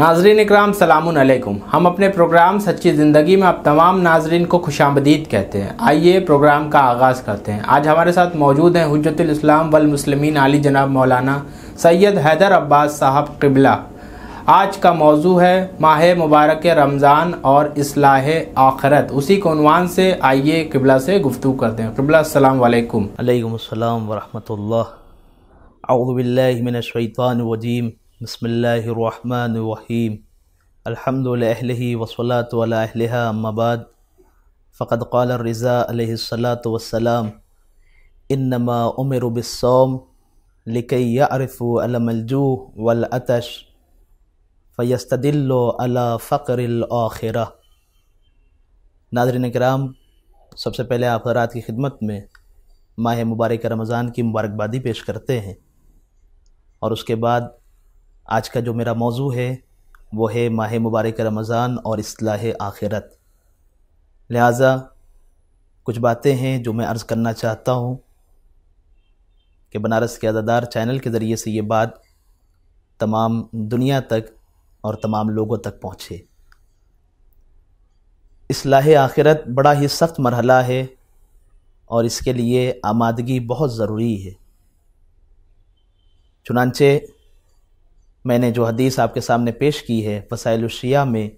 नाजरीन इकराम अलैकुम हम अपने प्रोग्राम सच्ची ज़िंदगी में आप तमाम नाजरीन को खुश आमदीद कहते हैं आइए प्रोग्राम का आगाज़ करते हैं आज हमारे साथ मौजूद हैं हजतलाम वलमसलमिन आली जनाब मौलाना सैयद हैदर अब्बास साहब किबला आज का मौजू है माह मुबारक रमज़ान और असलाह आखरत उसी कोनवान से आइए किबला से गुफ्तु करते हैं किबला अल्लाम वरहमल अउबिल्लिनशैतान वजीम बसमीम अलहमदिल्हि वसलात वहलहा अम्माबाद फ़कत कल रज़ा वसलाम इनमा उमर बिसोम लिकयरफ़लमलजू वलअतश फ़यस्तदिल्लो अला फ़कर नादरिन कराम सबसे पहले आप हरात की खिदमत में माह मुबारक रमज़ान की मुबारकबादी पेश करते हैं और उसके बाद आज का जो मेरा मौजू है वो है माह मुबारक रमज़ान और असलाह आखिरत लिहाजा कुछ बातें हैं जो मैं अर्ज़ करना चाहता हूँ कि बनारस के अदादार चैनल के ज़रिए से ये बात तमाम दुनिया तक और तमाम लोगों तक पहुँचे असलाह आखिरत बड़ा ही सख्त मरहला है और इसके लिए आमादगी बहुत ज़रूरी है चुनानचे मैंने जो हदीस आपके सामने पेश की है वसाइलशिया में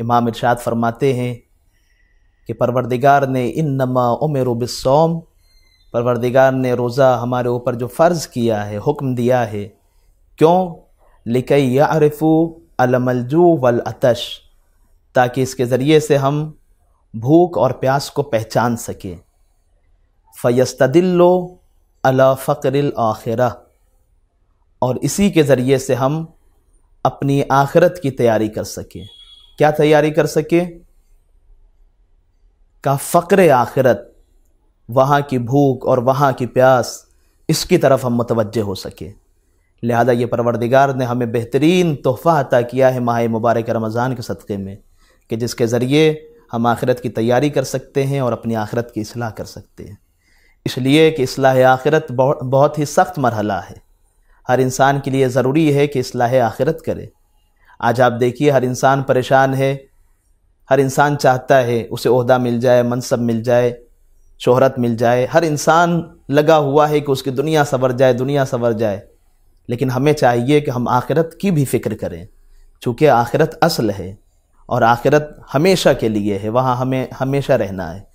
इमाम इरशाद फरमाते हैं कि परवरदिगार ने इन नमा उमर बिसौम परवरदिगार ने रोज़ा हमारे ऊपर जो फ़र्ज़ किया है हुक्म दिया है क्यों लिकई यारफ़ू अलमलजू वल अतश ताकि इसके ज़रिए से हम भूख और प्यास को पहचान सकें फ़यस्तदिल्लो अला फ़कर आखिरा और इसी के ज़रिए से हम अपनी आखिरत की तैयारी कर सकें क्या तैयारी कर सकें का फ़्र आखिरत वहाँ की भूख और वहाँ की प्यास इसकी तरफ हम मुतवजह हो सकें लिहाजा ये परवरदिगार ने हमें बेहतरीन तोहफ़ा अता किया है माह मुबारक रमज़ान के सदक़े में कि जिसके ज़रिए हम आखिरत की तैयारी कर सकते हैं और अपनी आखिरत की असलाह कर सकते हैं इसलिए कि असलाह आखिरत बहुत ही सख्त मरहला है हर इंसान के लिए ज़रूरी है कि असलाह आखिरत करे आज आप देखिए हर इंसान परेशान है हर इंसान चाहता है उसे अहदा मिल जाए मनसब मिल जाए शोहरत मिल जाए हर इंसान लगा हुआ है कि उसकी दुनिया संवर जाए दुनिया संवर जाए लेकिन हमें चाहिए कि हम आखिरत की भी फ़िक्र करें चूँकि आखिरत असल है और आखिरत हमेशा के लिए है वहाँ हमें हमेशा रहना है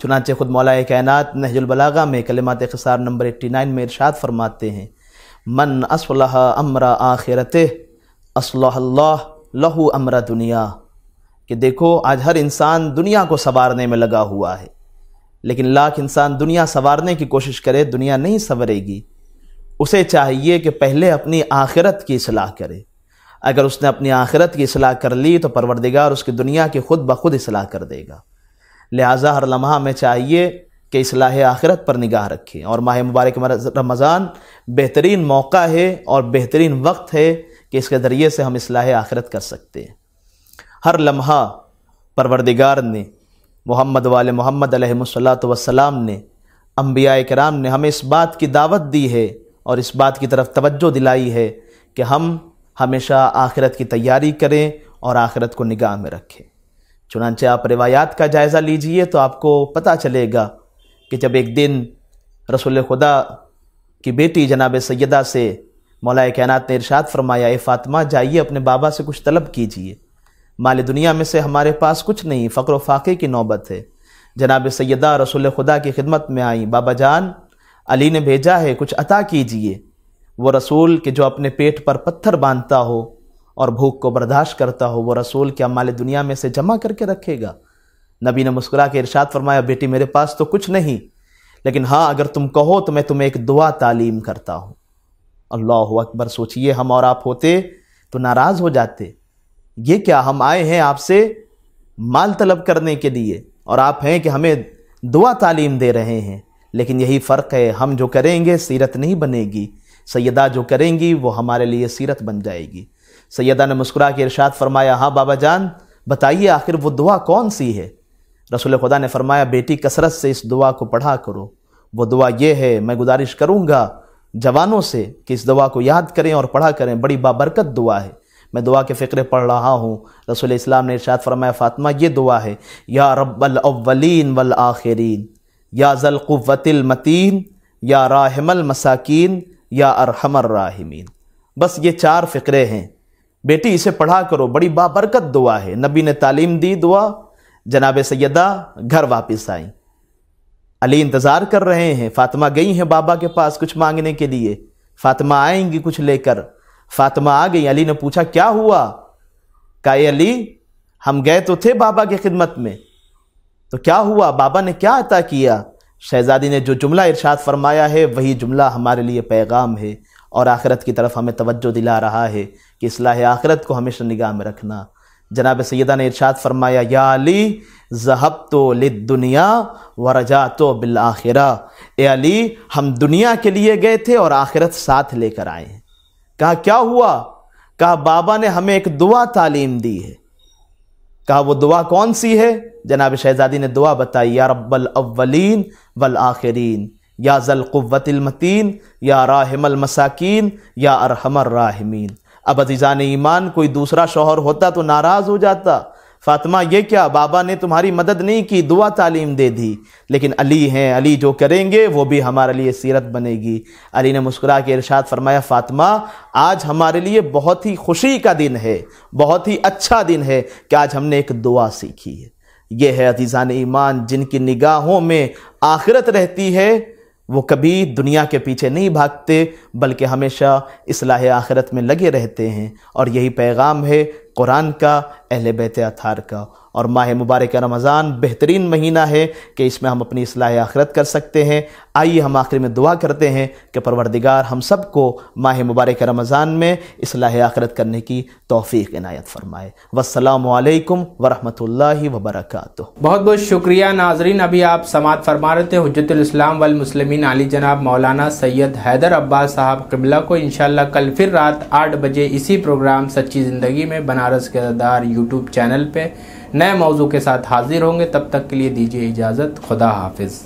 चुनाचे खुद मौलाए कायनत नहजुलबलागा में कलमात खसार नंबर एट्टी नाइन में इरशाद फरमाते हैं मन असल अमरा आखिरत असल्ह लहू अमरा दुनिया कि देखो आज हर इंसान दुनिया को संवारने में लगा हुआ है लेकिन लाख इंसान दुनिया संवारने की कोशिश करे दुनिया नहीं संवरेगी उसे चाहिए कि पहले अपनी आखिरत की सलाह करे अगर उसने अपनी आखिरत की सलाह कर ली तो परवरदिगार उसकी दुनिया की खुद ब खुद असलाह कर देगा लिहाजा हर लम्हा में चाहिए कि असलाह आखिरत पर निगाह रखें और माह मुबारक रमज़ान बेहतरीन मौका है और बेहतरीन वक्त है कि इसके ज़रिए से हम असलाह आखिरत कर सकते हैं हर लम्हा परवरदिगार ने मोहम्मद वाल मोहम्मद वसलाम ने अम्बिया कराम ने हमें इस बात की दावत दी है और इस बात की तरफ तवज्जो दिलाई है कि हम हमेशा आखिरत की तैयारी करें और आखिरत को निगाह में रखें चुनानचे आप रिवायात का जायज़ा लीजिए तो आपको पता चलेगा कि जब एक दिन रसोल खुदा की बेटी जनाब सैदा से मौलाए कैनात ने इरशाद फरमाया ए फातमा जाइए अपने बाबा से कुछ तलब कीजिए माल दुनिया में से हमारे पास कुछ नहीं फ़क्र फाके की नौबत है जनाब सैदा रसोल खुदा की खिदमत में आई बाबा जान अली ने भेजा है कुछ अता कीजिए वो रसूल के जो अपने पेट पर पत्थर बांधता हो और भूख को बर्दाश्त करता हो वो रसूल क्या माल दुनिया में से जमा करके रखेगा नबी ने मुस्कुरा के इरशाद फरमाया बेटी मेरे पास तो कुछ नहीं लेकिन हाँ अगर तुम कहो तो मैं तुम्हें एक दुआ तालीम करता हूँ अल्लाह अकबर सोचिए हम और आप होते तो नाराज़ हो जाते ये क्या हम आए हैं आपसे माल तलब करने के लिए और आप हैं कि हमें दुआ तालीम दे रहे हैं लेकिन यही फ़र्क है हम जो करेंगे सीरत नहीं बनेगी सैदा जो करेंगी वो हमारे लिए सीरत बन जाएगी सैदा ने मुस्कुरा के इरशाद फरमाया हाँ बाबा जान बताइए आखिर वो दुआ कौन सी है रसूल खुदा ने फरमाया बेटी कसरत से इस दुआ को पढ़ा करो वो दुआ ये है मैं गुजारिश करूँगा जवानों से कि इस दुआ को याद करें और पढ़ा करें बड़ी बाबरकत दुआ है मैं दुआ के फ़िक्र पढ़ रहा हूँ रसूल इस्लाम ने इर्शाद फरमाया फ़ातमा ये दुआ है या रबलिन वल आखिरीन या जलक़वतिल मतीन या राहमल मसाकिन या अरहमर राहिमीन बस ये चार फ़िक्रे हैं बेटी इसे पढ़ा करो बड़ी बाबरकत दुआ है नबी ने तालीम दी दुआ जनाब सैदा घर वापस आई अली इंतज़ार कर रहे हैं फातिमा गई हैं बाबा के पास कुछ मांगने के लिए फातिमा आएंगी कुछ लेकर फातिमा आ गई अली ने पूछा क्या हुआ काए अली हम गए तो थे बाबा की खिदमत में तो क्या हुआ बाबा ने क्या अता किया शहजादी ने जो जुमला इरशाद फरमाया है वही जुमला हमारे लिए पैगाम है और आखिरत की तरफ हमें तवज्जो दिला रहा है कि इसलाह आखिरत को हमेशा निगाह में रखना जनाब सैदा ने इरशाद फरमाया या अली जहब तो लिद दुनिया व रजा तो बिल आखिरा ए अली हम दुनिया के लिए गए थे और आखिरत साथ लेकर आए कहा क्या हुआ कहा बाबा ने हमें एक दुआ तालीम दी है कहा वो दुआ कौन सी है जनाब शहजादी ने दुआ बताई या रब्बल अव्वलीन वल आखिरीन या जलक़वतमतीन या राहमल मसाकिन या अरहमर राहमीन अब अजीज़ान ईमान कोई दूसरा शोहर होता तो नाराज़ हो जाता फातिमा ये क्या बाबा ने तुम्हारी मदद नहीं की दुआ तालीम दे दी लेकिन अली हैं अली जो करेंगे वो भी हमारे लिए सीरत बनेगी अली ने मुस्कुरा के इरशाद फरमाया फातिमा आज हमारे लिए बहुत ही खुशी का दिन है बहुत ही अच्छा दिन है कि आज हमने एक दुआ सीखी है यह है अजीज़ान ईमान जिनकी निगाहों में आखिरत रहती है वो कभी दुनिया के पीछे नहीं भागते बल्कि हमेशा इसलाह आखिरत में लगे रहते हैं और यही पैगाम है कुरान का अहल बैत अतार का और माह मुबारक रमज़ान बेहतरीन महीना है कि इसमें हम अपनी असलाह आखरत कर सकते हैं आइए हम आखिर में दुआ करते हैं कि परवरदिगार हम सब को माह मुबारक रमज़ान में असलाह आखरत करने की तोफ़ी इनायत फरमाए वसलम वरहमत वबरक बहुत बहुत शुक्रिया नाजरीन अभी आप समात फरमा रहे थे हजतलाम वलमसलमिन अली जनाब मौलाना सैयद हैदर अब्बास साहब कबला को इन कल फिर रात आठ बजे इसी प्रोग्राम सच्ची ज़िंदगी में बना बनारस के दार यूट्यूब चैनल पे नए मौजू के साथ हाजिर होंगे तब तक के लिए दीजिए इजाज़त खुदा हाफिज़